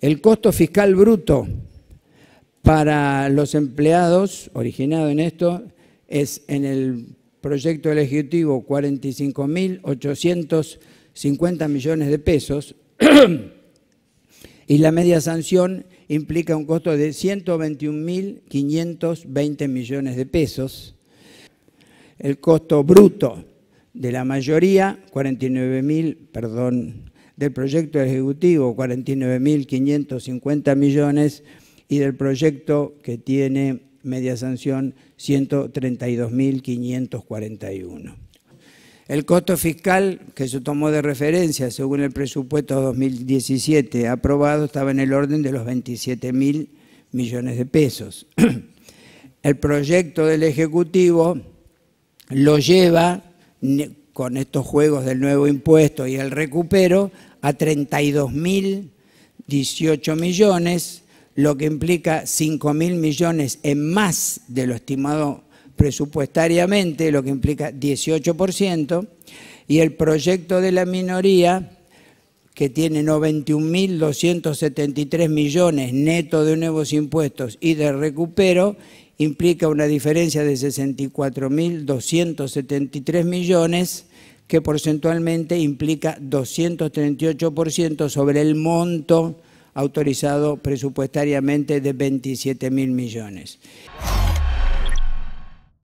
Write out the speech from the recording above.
El costo fiscal bruto para los empleados, originado en esto, es en el proyecto del Ejecutivo 45.850 millones de pesos y la media sanción implica un costo de 121.520 millones de pesos. El costo bruto de la mayoría, 49.000, perdón, del proyecto ejecutivo 49.550 millones y del proyecto que tiene media sanción 132.541. El costo fiscal que se tomó de referencia según el presupuesto 2017 aprobado estaba en el orden de los 27.000 millones de pesos. El proyecto del Ejecutivo lo lleva con estos juegos del nuevo impuesto y el recupero a 32.018 millones, lo que implica 5.000 millones en más de lo estimado presupuestariamente, lo que implica 18%, y el proyecto de la minoría que tiene 91.273 millones neto de nuevos impuestos y de recupero, implica una diferencia de 64.273 millones que porcentualmente implica 238% sobre el monto autorizado presupuestariamente de 27.000 millones.